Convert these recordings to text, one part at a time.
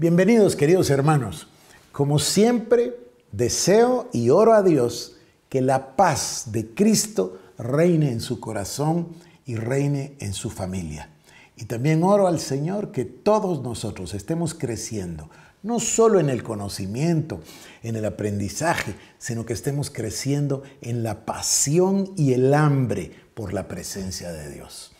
Bienvenidos queridos hermanos. Como siempre, deseo y oro a Dios que la paz de Cristo reine en su corazón y reine en su familia. Y también oro al Señor que todos nosotros estemos creciendo, no solo en el conocimiento, en el aprendizaje, sino que estemos creciendo en la pasión y el hambre por la presencia de Dios.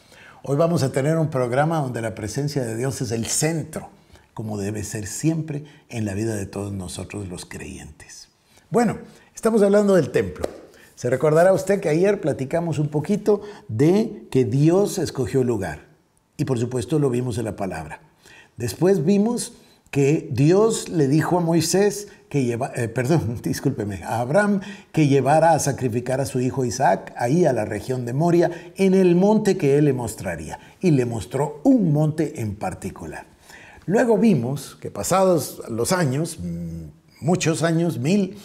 Hoy vamos a tener un programa donde la presencia de Dios es el centro como debe ser siempre en la vida de todos nosotros los creyentes. Bueno, estamos hablando del templo. Se recordará usted que ayer platicamos un poquito de que Dios escogió lugar. Y por supuesto lo vimos en la palabra. Después vimos que Dios le dijo a Moisés que lleva, eh, perdón, discúlpeme, a Abraham que llevara a sacrificar a su hijo Isaac ahí a la región de Moria en el monte que él le mostraría y le mostró un monte en particular. Luego vimos que pasados los años, muchos años, mil,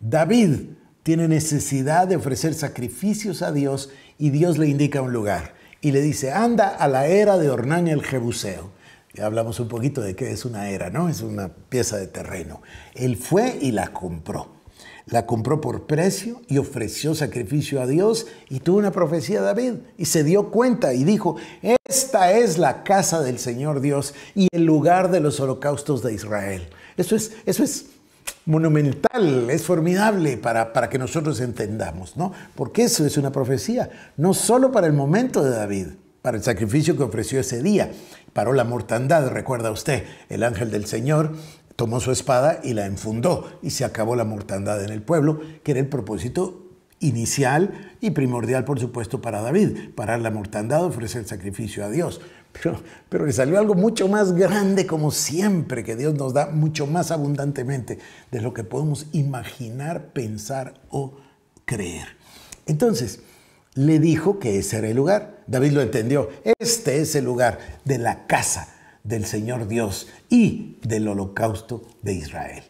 David tiene necesidad de ofrecer sacrificios a Dios y Dios le indica un lugar y le dice, anda a la era de Ornán el Jebuseo. Ya hablamos un poquito de qué es una era, ¿no? Es una pieza de terreno. Él fue y la compró. La compró por precio y ofreció sacrificio a Dios y tuvo una profecía David y se dio cuenta y dijo, eh, esta es la casa del Señor Dios y el lugar de los holocaustos de Israel. Eso es, eso es monumental, es formidable para, para que nosotros entendamos, ¿no? Porque eso es una profecía, no solo para el momento de David, para el sacrificio que ofreció ese día. Paró la mortandad, recuerda usted, el ángel del Señor tomó su espada y la enfundó y se acabó la mortandad en el pueblo, que era el propósito inicial y primordial, por supuesto, para David, parar la mortandad, ofrecer sacrificio a Dios. Pero, pero, le salió algo mucho más grande, como siempre, que Dios nos da mucho más abundantemente de lo que podemos imaginar, pensar o creer. Entonces, le dijo que ese era el lugar. David lo entendió. Este es el lugar de la casa del Señor Dios y del holocausto de Israel.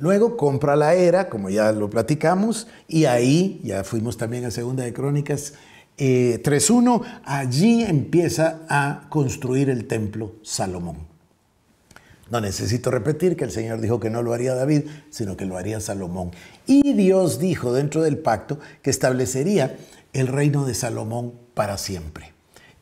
Luego compra la era, como ya lo platicamos, y ahí ya fuimos también a Segunda de Crónicas 3.1, eh, allí empieza a construir el templo Salomón. No necesito repetir que el Señor dijo que no lo haría David, sino que lo haría Salomón. Y Dios dijo dentro del pacto que establecería el reino de Salomón para siempre.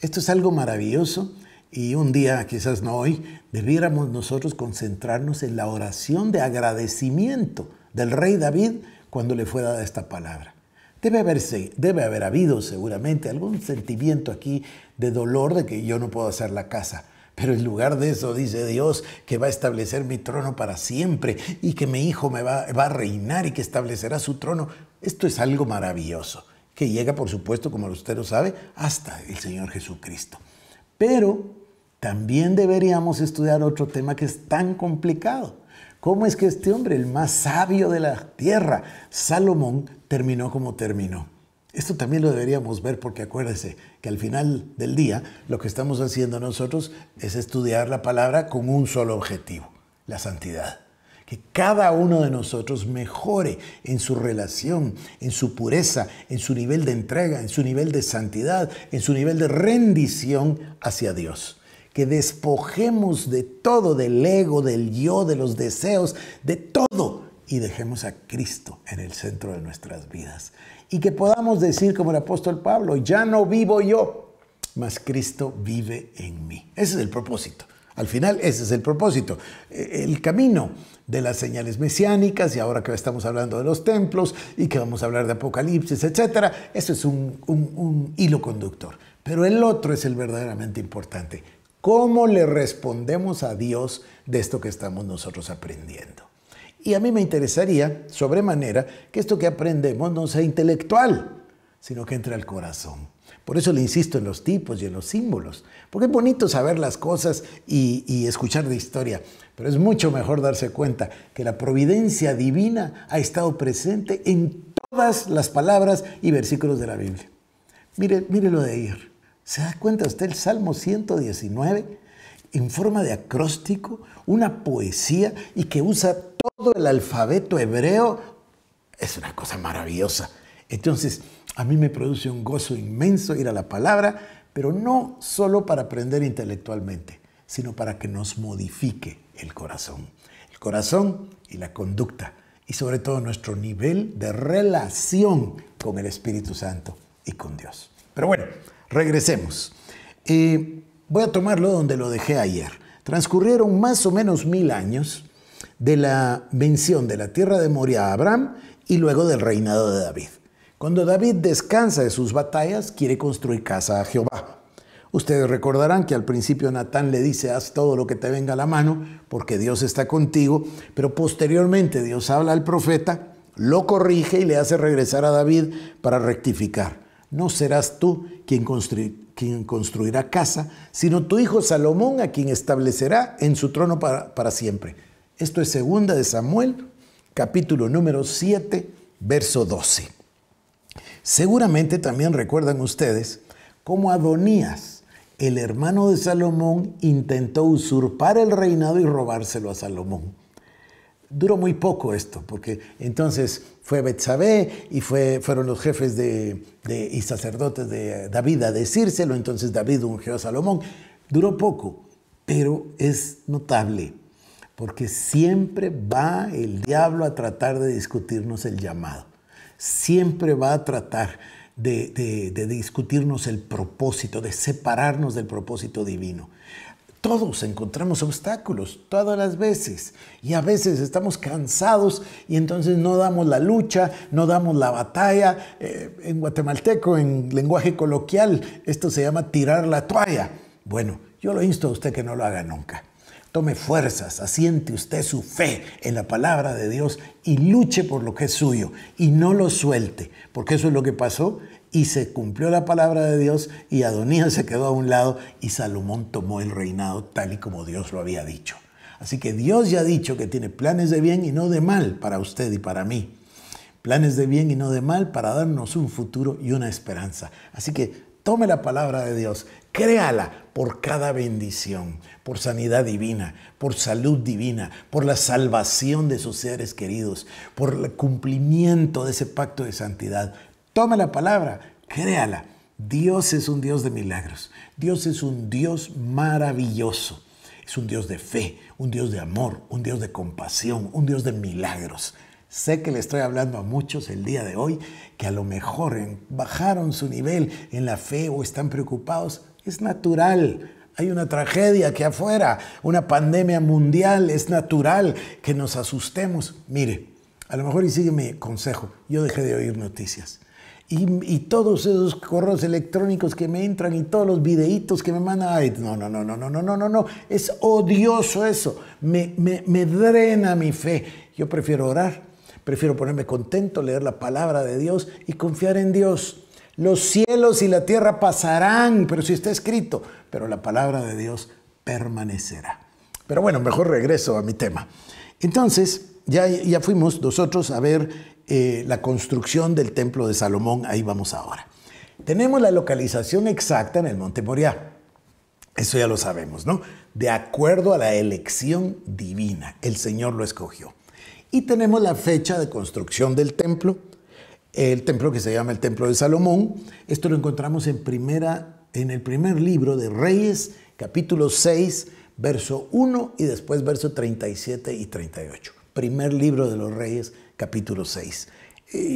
Esto es algo maravilloso y un día, quizás no hoy, debiéramos nosotros concentrarnos en la oración de agradecimiento del rey David cuando le fue dada esta palabra. Debe, haberse, debe haber habido seguramente algún sentimiento aquí de dolor de que yo no puedo hacer la casa. Pero en lugar de eso dice Dios que va a establecer mi trono para siempre y que mi hijo me va, va a reinar y que establecerá su trono. Esto es algo maravilloso, que llega, por supuesto, como usted lo sabe, hasta el Señor Jesucristo. Pero también deberíamos estudiar otro tema que es tan complicado. ¿Cómo es que este hombre, el más sabio de la tierra, Salomón, terminó como terminó? Esto también lo deberíamos ver porque acuérdese que al final del día lo que estamos haciendo nosotros es estudiar la palabra con un solo objetivo, la santidad que cada uno de nosotros mejore en su relación, en su pureza, en su nivel de entrega, en su nivel de santidad, en su nivel de rendición hacia Dios que despojemos de todo, del ego, del yo, de los deseos, de todo, y dejemos a Cristo en el centro de nuestras vidas. Y que podamos decir como el apóstol Pablo, ya no vivo yo, mas Cristo vive en mí. Ese es el propósito. Al final ese es el propósito. E, el camino de las señales mesiánicas y ahora que estamos hablando de los templos y que vamos a hablar de Apocalipsis, etcétera, eso es un, un hilo conductor. Pero el otro es el verdaderamente importante ¿Cómo le respondemos a Dios de esto que estamos nosotros aprendiendo? Y a mí me interesaría, sobremanera, que esto que aprendemos no sea intelectual, sino que entre al corazón. Por eso le insisto en los tipos y en los símbolos, porque es bonito saber las cosas y, escuchar de historia, pero es mucho mejor darse cuenta que la providencia divina ha estado presente en todas las palabras y versículos de la Biblia. Mire, mire lo de ayer. ¿Se da cuenta usted el Salmo 119? En forma de acróstico, una poesía y que usa todo el alfabeto hebreo. Es una cosa maravillosa. Entonces, a mí me produce un gozo inmenso ir a la palabra, pero no solo para aprender intelectualmente, sino para que nos modifique el corazón. El corazón y la conducta, y sobre todo nuestro nivel de relación con el Espíritu Santo y con Dios. Pero bueno, Regresemos. Eh, voy a tomarlo donde lo dejé ayer. Transcurrieron más o menos mil años de la mención de la tierra de Moria a Abraham y luego del reinado de David. Cuando David descansa de sus batallas, quiere construir casa a Jehová. Ustedes recordarán que al principio Natán le dice, haz todo lo que te venga a la mano, porque Dios está contigo, pero posteriormente Dios habla al profeta, lo corrige y le hace regresar a David para rectificar no serás tú quien, construirá casa, sino tu hijo Salomón a quien establecerá en su trono para, siempre. Esto es segunda de Samuel, capítulo número 7, verso 12. Seguramente también recuerdan ustedes cómo Adonías, el hermano de Salomón, intentó usurpar el reinado y robárselo a Salomón. Duró muy poco esto, porque entonces fue Betsabé y fue, fueron los jefes de, y sacerdotes de David a decírselo, entonces David ungió a Salomón. Duró poco, pero es notable, porque siempre va el diablo a tratar de discutirnos el llamado, siempre va a tratar de discutirnos el propósito, de separarnos del propósito divino. Todos encontramos obstáculos, todas las veces. Y a veces estamos cansados y entonces no damos la lucha, no damos la batalla. Eh, en guatemalteco, en lenguaje coloquial, esto se llama tirar la toalla. Bueno, yo lo insto a usted que no lo haga nunca. Tome fuerzas, asiente usted su fe en la palabra de Dios y luche por lo que es suyo y no lo suelte, porque eso es lo que pasó y se cumplió la palabra de Dios y Adonías se quedó a un lado y Salomón tomó el reinado tal y como Dios lo había dicho. Así que Dios ya ha dicho que tiene planes de bien y no de mal para usted y para mí. Planes de bien y no de mal para darnos un futuro y una esperanza. Así que tome la palabra de Dios, créala por cada bendición, por sanidad divina, por salud divina, por la salvación de sus seres queridos, por el cumplimiento de ese pacto de santidad. Tome la palabra, créala. Dios es un Dios de milagros. Dios es un Dios maravilloso. Es un Dios de fe, un Dios de amor, un Dios de compasión, un Dios de milagros. Sé que le estoy hablando a muchos el día de hoy que a lo mejor bajaron su nivel en la fe o están preocupados. Es natural. Hay una tragedia aquí afuera, una pandemia mundial, es natural que nos asustemos. Mire, a lo mejor y sigue mi consejo, yo dejé de oír noticias y, todos esos correos electrónicos que me entran y todos los videitos que me mandan. Ay, no, no, no, no, no, no, no, no, no. Es odioso eso. Me, me, drena mi fe. Yo prefiero orar, prefiero ponerme contento, leer la palabra de Dios y confiar en Dios. Los cielos y la tierra pasarán, pero si está escrito, pero la palabra de Dios permanecerá. Pero bueno, mejor regreso a mi tema. Entonces, ya, ya fuimos nosotros a ver eh, la construcción del templo de Salomón, ahí vamos ahora. Tenemos la localización exacta en el Monte Moriah. Eso ya lo sabemos, ¿no? De acuerdo a la elección divina, el Señor lo escogió. Y tenemos la fecha de construcción del templo, el templo que se llama el Templo de Salomón. Esto lo encontramos en, primera, en el primer libro de Reyes, capítulo 6, verso 1 y después verso 37 y 38. Primer libro de los Reyes, capítulo 6.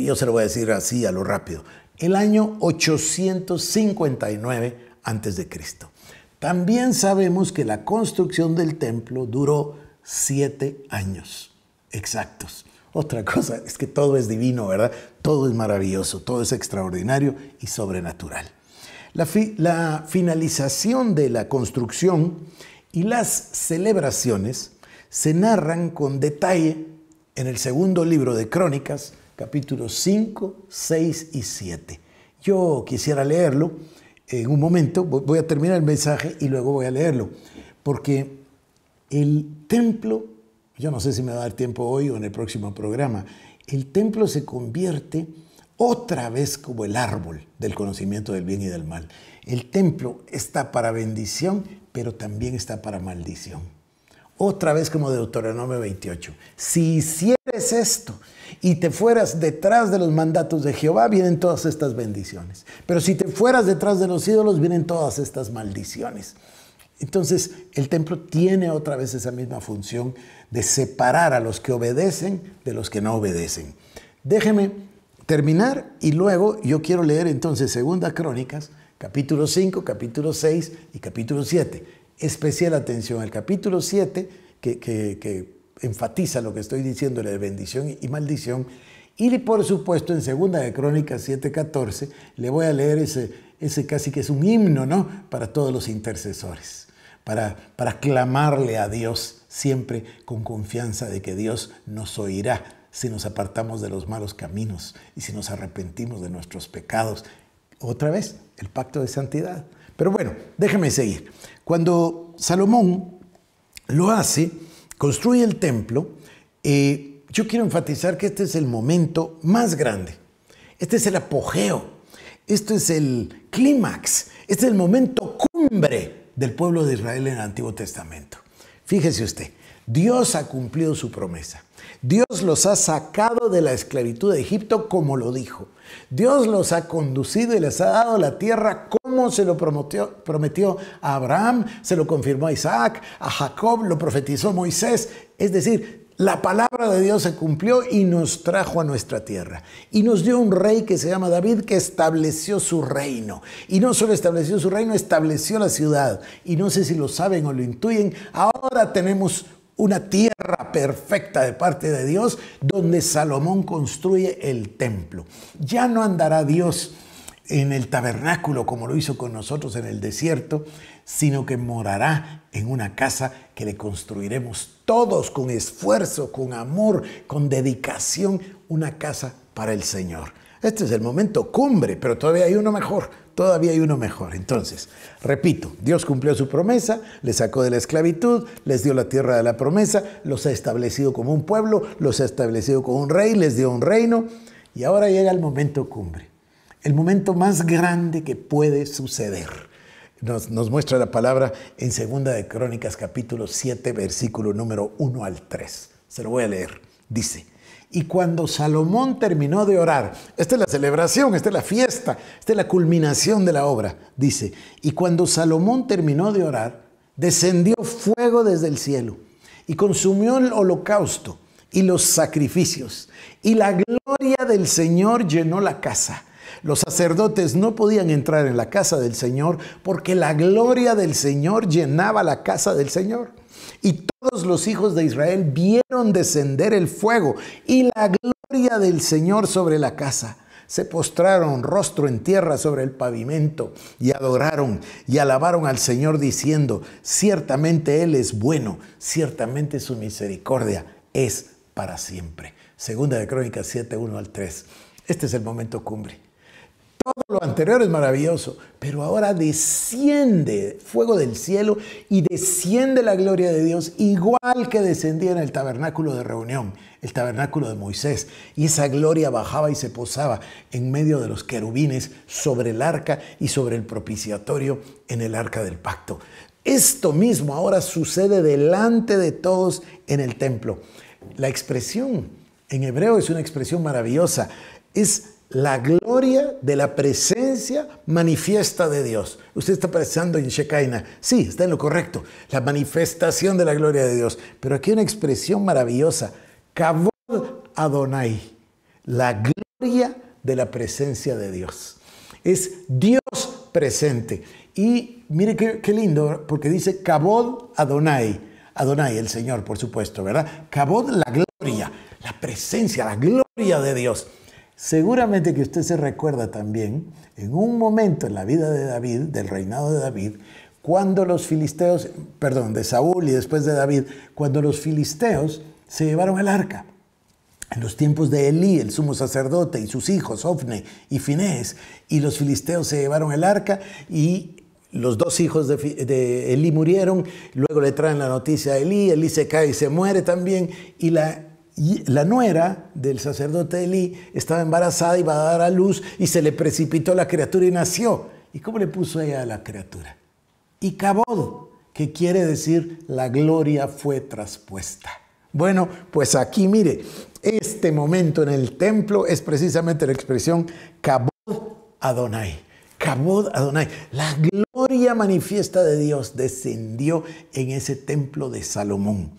yo se lo voy a decir así a lo rápido. El año 859 a.C. También sabemos que la construcción del templo duró siete años exactos. Otra cosa es que todo es divino, ¿verdad? Todo es maravilloso, todo es extraordinario y sobrenatural. la, finalización de la construcción y las celebraciones se narran con detalle en el segundo libro de Crónicas, capítulos 5, 6 y 7. Yo quisiera leerlo en un momento, voy a terminar el mensaje y luego voy a leerlo, porque el templo, yo no sé si me va a dar tiempo hoy o en el próximo programa, el templo se convierte otra vez como el árbol del conocimiento del bien y del mal. El templo está para bendición, pero también está para maldición otra vez como Deuteronomio 28. Si hicieres esto y te fueras detrás de los mandatos de Jehová, vienen todas estas bendiciones. Pero si te fueras detrás de los ídolos, vienen todas estas maldiciones. Entonces, el templo tiene otra vez esa misma función de separar a los que obedecen de los que no obedecen. Déjeme terminar y luego yo quiero leer entonces Segunda Crónicas, capítulo 5, capítulo 6 y capítulo 7 especial atención al capítulo 7, que, enfatiza lo que estoy diciendo de bendición y maldición. Y por supuesto, en segunda de Crónicas 7:14, le voy a leer ese, ese casi que es un himno, ¿no? Para todos los intercesores, para, para clamarle a Dios siempre con confianza de que Dios nos oirá si nos apartamos de los malos caminos y si nos arrepentimos de nuestros pecados. Otra vez, el pacto de santidad. Pero bueno, déjeme seguir. Cuando Salomón lo hace, construye el templo, eh, yo quiero enfatizar que este es el momento más grande, este es el apogeo, este es el clímax, este es el momento cumbre del pueblo de Israel en el Antiguo Testamento. Fíjese usted, Dios ha cumplido su promesa. Dios los ha sacado de la esclavitud de Egipto como lo dijo. Dios los ha conducido y les ha dado la tierra como se lo prometió, a Abraham, se lo confirmó a Isaac, a Jacob, lo profetizó Moisés. Es decir, la palabra de Dios se cumplió y nos trajo a nuestra tierra. Y nos dio un rey que se llama David que estableció su reino. Y no solo estableció su reino, estableció la ciudad. Y no sé si lo saben o lo intuyen, ahora tenemos una tierra perfecta de parte de Dios, donde Salomón construye el templo. Ya no andará Dios en el tabernáculo como lo hizo con nosotros en el desierto, sino que morará en una casa que le construiremos todos con esfuerzo, con amor, con dedicación, una casa para el Señor. Este es el momento cumbre, pero todavía hay uno mejor, todavía hay uno mejor. Entonces, repito, Dios cumplió su promesa, les sacó de la esclavitud, les dio la tierra de la promesa, los ha establecido como un pueblo, los ha establecido como un rey, les dio un reino, y ahora llega el momento cumbre, el momento más grande que puede suceder. Nos, muestra la palabra en Segunda de Crónicas capítulo 7, versículo número 1 al 3. Se lo voy a leer. Dice, y cuando Salomón terminó de orar, esta es la celebración, esta es la fiesta, esta es la culminación de la obra, dice, y cuando Salomón terminó de orar, descendió fuego desde el cielo y consumió el holocausto y los sacrificios, y la gloria del Señor llenó la casa. Los sacerdotes no podían entrar en la casa del Señor porque la gloria del Señor llenaba la casa del Señor. Y todos los hijos de Israel vieron descender el fuego y la gloria del Señor sobre la casa. Se postraron rostro en tierra sobre el pavimento y adoraron y alabaron al Señor diciendo, ciertamente Él es bueno, ciertamente su misericordia es para siempre. Segunda de Crónicas 7, 1 al 3. Este es el momento cumbre. Todo lo anterior es maravilloso, pero ahora desciende fuego del cielo y desciende la gloria de Dios igual que descendía en el tabernáculo de reunión, el tabernáculo de Moisés. Y esa gloria bajaba y se posaba en medio de los querubines sobre el arca y sobre el propiciatorio en el arca del pacto. Esto mismo ahora sucede delante de todos en el templo. La expresión en hebreo es una expresión maravillosa. Es la gloria gloria de la presencia manifiesta de Dios. Usted está pensando en Shekinah. Sí, está en lo correcto. La manifestación de la gloria de Dios. Pero aquí una expresión maravillosa. Kavod Adonai. La gloria de la presencia de Dios. Es Dios presente. Y mire qué, lindo, porque dice Kavod Adonai. Adonai, el Señor, por supuesto, ¿verdad? Kavod la gloria, la presencia, la gloria de Dios. Seguramente que usted se recuerda también en un momento en la vida de David, del reinado de David, cuando los filisteos, perdón, de Saúl y después de David, cuando los filisteos se llevaron el arca. En los tiempos de Elí, el sumo sacerdote, y sus hijos, Ofne y Finés, y los filisteos se llevaron el arca y los dos hijos de, Elí murieron, luego le traen la noticia a Elí, Elí se cae y se muere también, y la la nuera del sacerdote Elí estaba embarazada y va a dar a luz y se le precipitó la criatura y nació. ¿Y cómo le puso ella a la criatura? Y cabod, que quiere decir la gloria fue traspuesta. Bueno, pues aquí mire, este momento en el templo es precisamente la expresión cabod Adonai. Cabod Adonai, la gloria manifiesta de Dios descendió en ese templo de Salomón.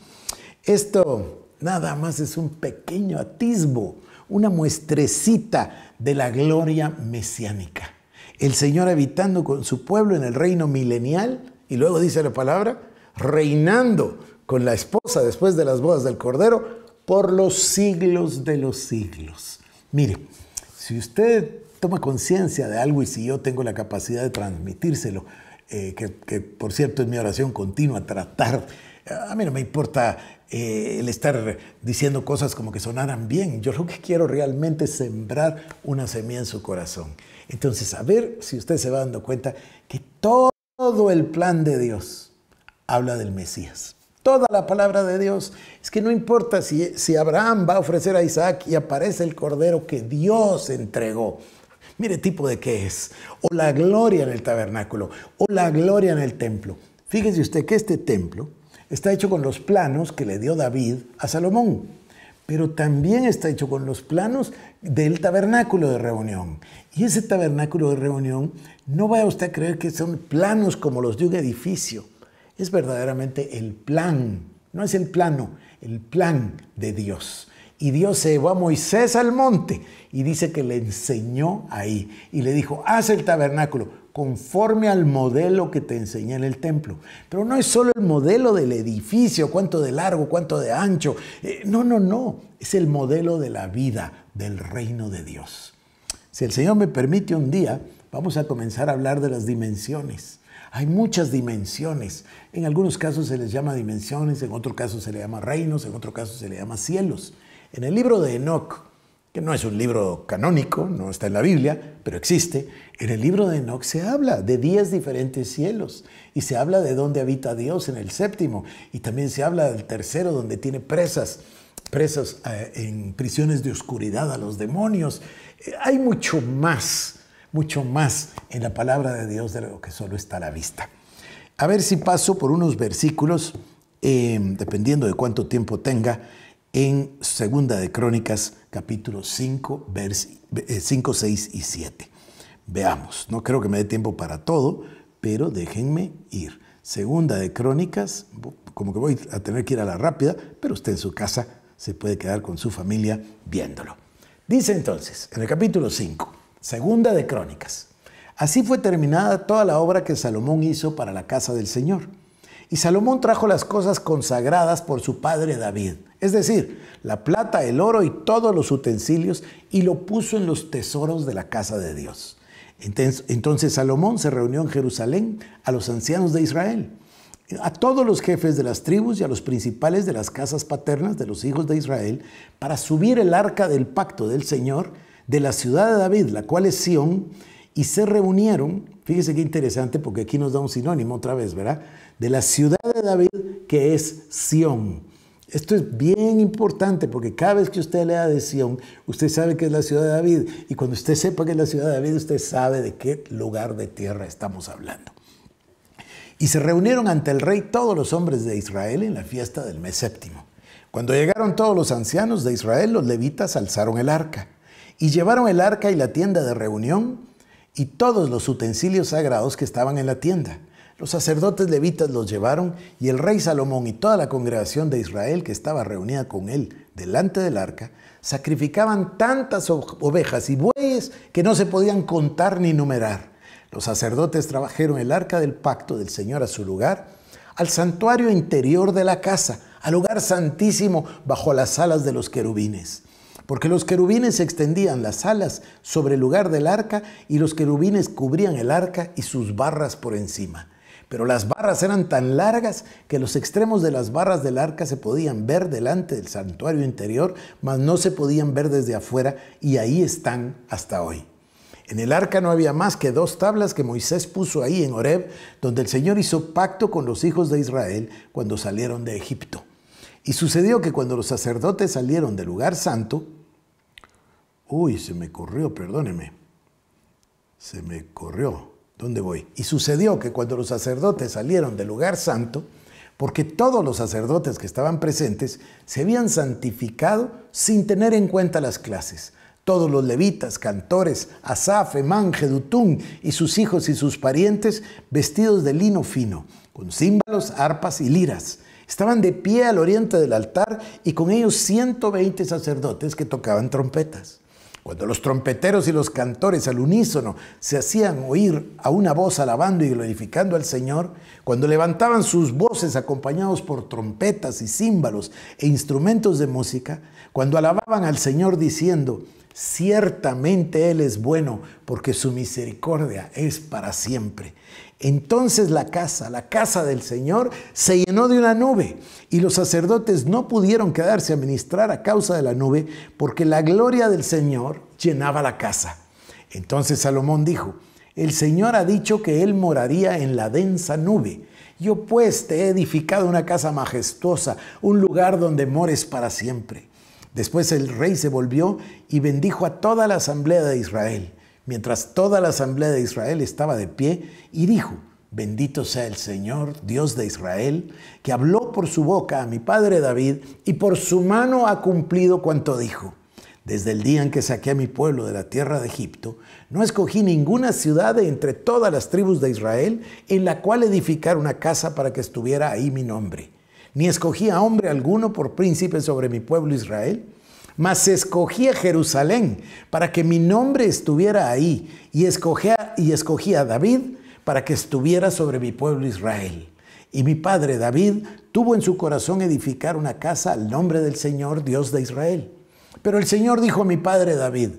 Esto nada más es un pequeño atisbo, una muestrecita de la gloria mesiánica. El Señor habitando con su pueblo en el reino milenial, y luego dice la palabra, reinando con la esposa después de las bodas del Cordero por los siglos de los siglos. Mire, si usted toma conciencia de algo y si yo tengo la capacidad de transmitírselo, eh, que, por cierto es mi oración continua, tratar, eh, a mí no me importa eh, el estar diciendo cosas como que sonaran bien. Yo lo que quiero realmente es sembrar una semilla en su corazón. Entonces, a ver si usted se va dando cuenta que todo el plan de Dios habla del Mesías. Toda la palabra de Dios. Es que no importa si, si Abraham va a ofrecer a Isaac y aparece el cordero que Dios entregó. Mire tipo de qué es. O la gloria en el tabernáculo. O la gloria en el templo. Fíjese usted que este templo está hecho con los planos que le dio David a Salomón, pero también está hecho con los planos del tabernáculo de reunión. Y ese tabernáculo de reunión, no vaya usted a creer que son planos como los de un edificio, es verdaderamente el plan, no es el plano, el plan de Dios. Y Dios se llevó a Moisés al monte y dice que le enseñó ahí y le dijo, haz el tabernáculo conforme al modelo que te enseñé en el templo. Pero no es solo el modelo del edificio, cuánto de largo, cuánto de ancho. Eh, no, no, no. Es el modelo de la vida, del reino de Dios. Si el Señor me permite un día, vamos a comenzar a hablar de las dimensiones. Hay muchas dimensiones. En algunos casos se les llama dimensiones, en otro caso se le llama reinos, en otro caso se le llama cielos. En el libro de Enoch, que no es un libro canónico, no está en la Biblia, pero existe, en el libro de Enoch se habla de diez diferentes cielos y se habla de dónde habita Dios en el séptimo y también se habla del tercero donde tiene presas, presas eh, en prisiones de oscuridad a los demonios. Eh, hay mucho más, mucho más en la palabra de Dios de lo que solo está a la vista. A ver si paso por unos versículos, eh, dependiendo de cuánto tiempo tenga en Segunda de Crónicas, capítulo 5, 5, 6 y 7. Veamos, no creo que me dé tiempo para todo, pero déjenme ir. Segunda de Crónicas, como que voy a tener que ir a la rápida, pero usted en su casa se puede quedar con su familia viéndolo. Dice entonces, en el capítulo 5, Segunda de Crónicas, así fue terminada toda la obra que Salomón hizo para la casa del Señor. Y Salomón trajo las cosas consagradas por su padre David es decir, la plata, el oro y todos los utensilios, y lo puso en los tesoros de la casa de Dios. Entonces Salomón se reunió en Jerusalén a los ancianos de Israel, a todos los jefes de las tribus y a los principales de las casas paternas de los hijos de Israel, para subir el arca del pacto del Señor de la ciudad de David, la cual es Sión, y se reunieron, fíjese qué interesante porque aquí nos da un sinónimo otra vez, ¿verdad? De la ciudad de David que es Sión esto es bien importante porque cada vez que usted lea de Sion, usted sabe que es la ciudad de David. Y cuando usted sepa que es la ciudad de David, usted sabe de qué lugar de tierra estamos hablando. Y se reunieron ante el rey todos los hombres de Israel en la fiesta del mes séptimo. Cuando llegaron todos los ancianos de Israel, los levitas alzaron el arca. Y llevaron el arca y la tienda de reunión y todos los utensilios sagrados que estaban en la tienda los sacerdotes levitas los llevaron y el rey Salomón y toda la congregación de Israel que estaba reunida con él delante del arca, sacrificaban tantas ovejas y bueyes que no se podían contar ni numerar. Los sacerdotes trabajaron el arca del pacto del Señor a su lugar, al santuario interior de la casa, al lugar santísimo bajo las alas de los querubines porque los querubines extendían las alas sobre el lugar del arca y los querubines cubrían el arca y sus barras por encima pero las barras eran tan largas que los extremos de las barras del arca se podían ver delante del santuario interior, mas no se podían ver desde afuera y ahí están hasta hoy. En el arca no había más que dos tablas que Moisés puso ahí en Horeb, donde el Señor hizo pacto con los hijos de Israel cuando salieron de Egipto. Y sucedió que cuando los sacerdotes salieron del lugar santo, uy, se me corrió, perdóneme, se me corrió. ¿Dónde voy? Y sucedió que cuando los sacerdotes salieron del lugar santo, porque todos los sacerdotes que estaban presentes se habían santificado sin tener en cuenta las clases. Todos los levitas, cantores, Asaf, Emán, y sus hijos y sus parientes vestidos de lino fino, con címbalos, arpas y liras. Estaban de pie al oriente del altar y con ellos 120 sacerdotes que tocaban trompetas. Cuando los trompeteros y los cantores al unísono se hacían oír a una voz alabando y glorificando al Señor, cuando levantaban sus voces acompañados por trompetas y címbalos e instrumentos de música, cuando alababan al Señor diciendo, ciertamente Él es bueno porque su misericordia es para siempre. Entonces la casa, la casa del Señor, se llenó de una nube y los sacerdotes no pudieron quedarse a ministrar a causa de la nube porque la gloria del Señor llenaba la casa. Entonces Salomón dijo, el Señor ha dicho que Él moraría en la densa nube. Yo pues te he edificado una casa majestuosa, un lugar donde mores para siempre. Después el rey se volvió y bendijo a toda la asamblea de Israel mientras toda la asamblea de Israel estaba de pie, y dijo, Bendito sea el Señor, Dios de Israel, que habló por su boca a mi padre David, y por su mano ha cumplido cuanto dijo. Desde el día en que saqué a mi pueblo de la tierra de Egipto, no escogí ninguna ciudad entre todas las tribus de Israel en la cual edificar una casa para que estuviera ahí mi nombre. Ni escogí a hombre alguno por príncipe sobre mi pueblo Israel, mas escogí a Jerusalén para que mi nombre estuviera ahí, y escogí, a, y escogí a David para que estuviera sobre mi pueblo Israel. Y mi padre David tuvo en su corazón edificar una casa al nombre del Señor, Dios de Israel. Pero el Señor dijo a mi padre David,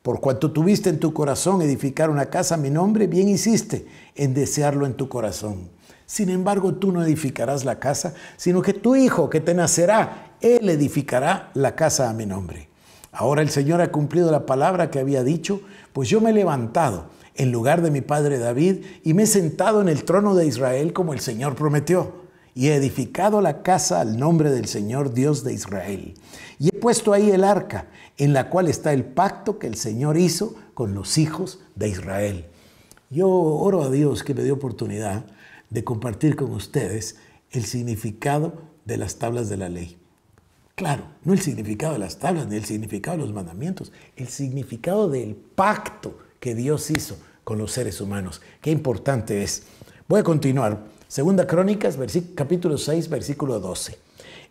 por cuanto tuviste en tu corazón edificar una casa a mi nombre, bien hiciste en desearlo en tu corazón. Sin embargo, tú no edificarás la casa, sino que tu hijo que te nacerá él edificará la casa a mi nombre. Ahora el Señor ha cumplido la palabra que había dicho, pues yo me he levantado en lugar de mi padre David y me he sentado en el trono de Israel como el Señor prometió. Y he edificado la casa al nombre del Señor Dios de Israel. Y he puesto ahí el arca, en la cual está el pacto que el Señor hizo con los hijos de Israel. Yo oro a Dios que me dio oportunidad de compartir con ustedes el significado de las tablas de la ley. Claro, no el significado de las tablas, ni el significado de los mandamientos, el significado del pacto que Dios hizo con los seres humanos. Qué importante es. Voy a continuar. Segunda Crónicas, capítulo 6, versículo 12.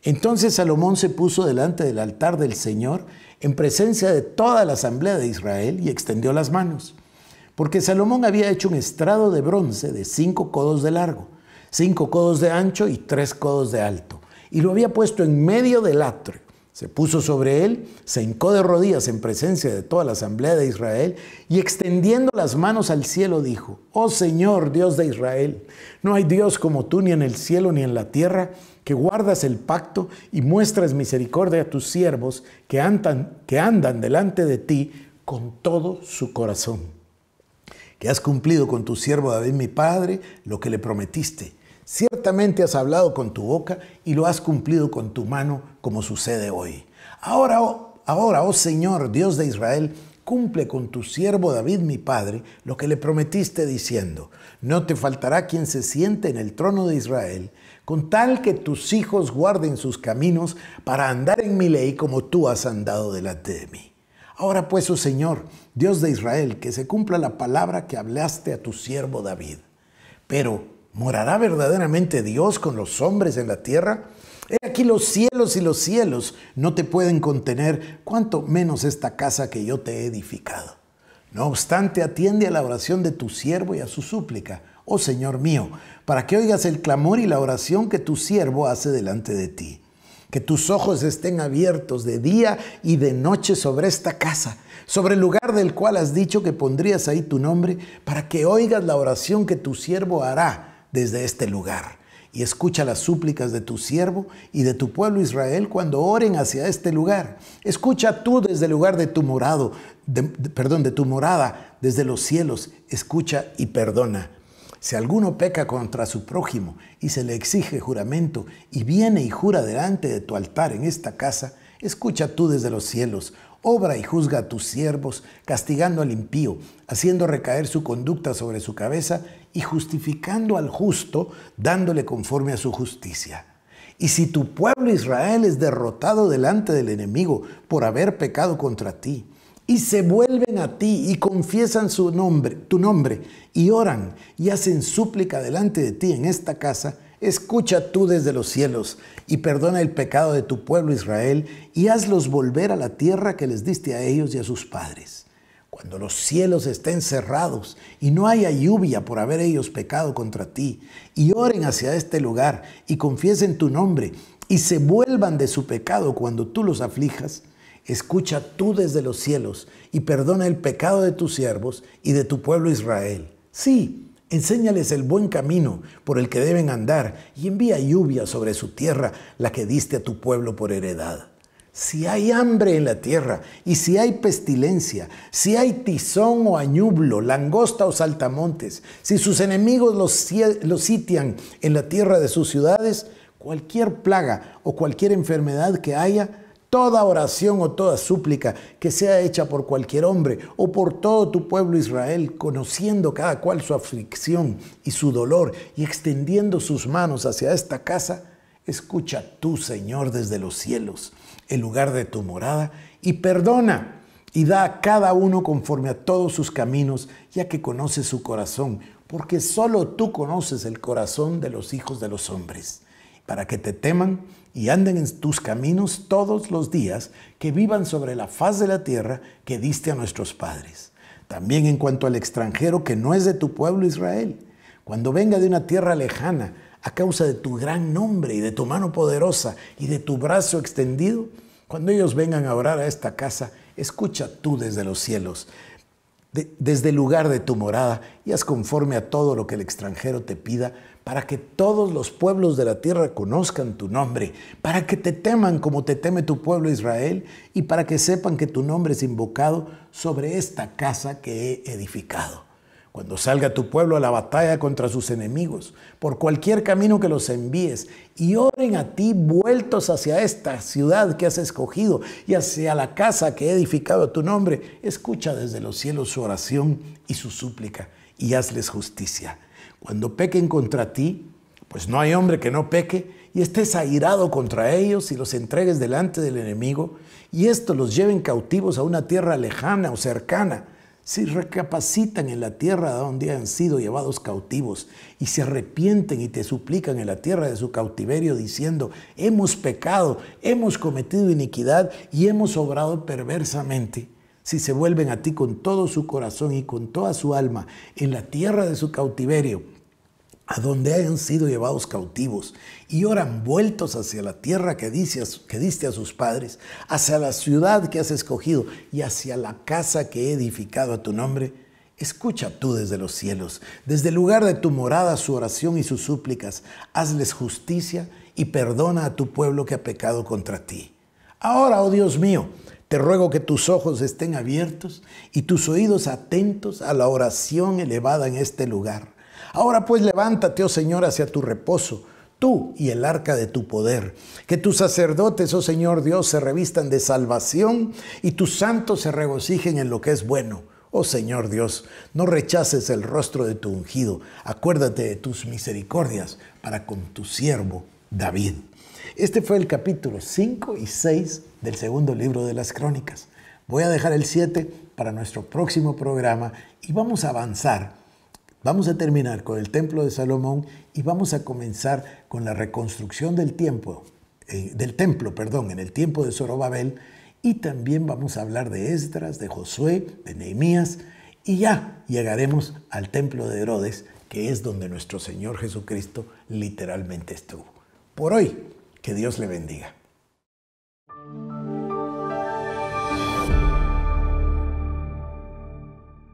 Entonces Salomón se puso delante del altar del Señor en presencia de toda la asamblea de Israel y extendió las manos. Porque Salomón había hecho un estrado de bronce de cinco codos de largo, cinco codos de ancho y tres codos de alto y lo había puesto en medio del atrio. Se puso sobre él, se hincó de rodillas en presencia de toda la asamblea de Israel y extendiendo las manos al cielo dijo, Oh Señor Dios de Israel, no hay Dios como tú ni en el cielo ni en la tierra, que guardas el pacto y muestras misericordia a tus siervos que andan, que andan delante de ti con todo su corazón. Que has cumplido con tu siervo David mi padre lo que le prometiste Ciertamente has hablado con tu boca y lo has cumplido con tu mano, como sucede hoy. Ahora, oh, ahora, oh Señor, Dios de Israel, cumple con tu siervo David mi padre lo que le prometiste diciendo, no te faltará quien se siente en el trono de Israel, con tal que tus hijos guarden sus caminos para andar en mi ley como tú has andado delante de mí. Ahora pues, oh Señor, Dios de Israel, que se cumpla la palabra que hablaste a tu siervo David. Pero ¿Morará verdaderamente Dios con los hombres en la tierra? He aquí los cielos y los cielos no te pueden contener, cuanto menos esta casa que yo te he edificado. No obstante, atiende a la oración de tu siervo y a su súplica, oh Señor mío, para que oigas el clamor y la oración que tu siervo hace delante de ti. Que tus ojos estén abiertos de día y de noche sobre esta casa, sobre el lugar del cual has dicho que pondrías ahí tu nombre, para que oigas la oración que tu siervo hará desde este lugar. Y escucha las súplicas de tu siervo y de tu pueblo Israel cuando oren hacia este lugar. Escucha tú desde el lugar de tu morado, perdón, de tu morada, desde los cielos. Escucha y perdona. Si alguno peca contra su prójimo y se le exige juramento y viene y jura delante de tu altar en esta casa, escucha tú desde los cielos, Obra y juzga a tus siervos, castigando al impío, haciendo recaer su conducta sobre su cabeza y justificando al justo, dándole conforme a su justicia. Y si tu pueblo Israel es derrotado delante del enemigo por haber pecado contra ti, y se vuelven a ti y confiesan su nombre, tu nombre, y oran y hacen súplica delante de ti en esta casa, Escucha tú desde los cielos y perdona el pecado de tu pueblo Israel y hazlos volver a la tierra que les diste a ellos y a sus padres. Cuando los cielos estén cerrados y no haya lluvia por haber ellos pecado contra ti, y oren hacia este lugar y confiesen tu nombre y se vuelvan de su pecado cuando tú los aflijas, escucha tú desde los cielos y perdona el pecado de tus siervos y de tu pueblo Israel. Sí, Enséñales el buen camino por el que deben andar y envía lluvia sobre su tierra, la que diste a tu pueblo por heredad. Si hay hambre en la tierra y si hay pestilencia, si hay tizón o añublo, langosta o saltamontes, si sus enemigos los, sitian en la tierra de sus ciudades, cualquier plaga o cualquier enfermedad que haya, Toda oración o toda súplica que sea hecha por cualquier hombre o por todo tu pueblo Israel, conociendo cada cual su aflicción y su dolor y extendiendo sus manos hacia esta casa, escucha tú, Señor, desde los cielos, el lugar de tu morada, y perdona y da a cada uno conforme a todos sus caminos, ya que conoce su corazón, porque solo tú conoces el corazón de los hijos de los hombres, para que te teman y anden en tus caminos todos los días que vivan sobre la faz de la tierra que diste a nuestros padres. También en cuanto al extranjero que no es de tu pueblo Israel, cuando venga de una tierra lejana a causa de tu gran nombre y de tu mano poderosa y de tu brazo extendido, cuando ellos vengan a orar a esta casa, escucha tú desde los cielos, desde el lugar de tu morada y haz conforme a todo lo que el extranjero te pida para que todos los pueblos de la tierra conozcan tu nombre, para que te teman como te teme tu pueblo Israel, y para que sepan que tu nombre es invocado sobre esta casa que he edificado. Cuando salga tu pueblo a la batalla contra sus enemigos, por cualquier camino que los envíes, y oren a ti vueltos hacia esta ciudad que has escogido y hacia la casa que he edificado a tu nombre, escucha desde los cielos su oración y su súplica, y hazles justicia cuando pequen contra ti, pues no hay hombre que no peque, y estés airado contra ellos y los entregues delante del enemigo, y esto los lleven cautivos a una tierra lejana o cercana, si recapacitan en la tierra donde han sido llevados cautivos y se arrepienten y te suplican en la tierra de su cautiverio diciendo, hemos pecado, hemos cometido iniquidad y hemos obrado perversamente. Si se vuelven a ti con todo su corazón y con toda su alma en la tierra de su cautiverio a donde hayan sido llevados cautivos, y oran vueltos hacia la tierra que, diste a sus padres, hacia la ciudad que has escogido y hacia la casa que he edificado a tu nombre, escucha tú desde los cielos, desde el lugar de tu morada su oración y sus súplicas, hazles justicia y perdona a tu pueblo que ha pecado contra ti. Ahora, oh Dios mío, te ruego que tus ojos estén abiertos y tus oídos atentos a la oración elevada en este lugar Ahora pues levántate, oh Señor, hacia tu reposo tú y el arca de tu poder. Que tus sacerdotes, oh Señor Dios, se revistan de salvación y tus santos se regocijen en lo que es bueno. Oh Señor Dios, no rechaces el rostro de tu ungido. Acuérdate de tus misericordias para con tu siervo David. Este fue el capítulo 5 y 6 del segundo libro de las Crónicas. Voy a dejar el 7 para nuestro próximo programa y vamos a avanzar Vamos a terminar con el templo de Salomón y vamos a comenzar con la reconstrucción del tiempo, eh, del templo, perdón, en el tiempo de Zorobabel y también vamos a hablar de Esdras, de Josué, de Nehemías y ya llegaremos al templo de Herodes, que es donde nuestro Señor Jesucristo literalmente estuvo. Por hoy, que Dios le bendiga.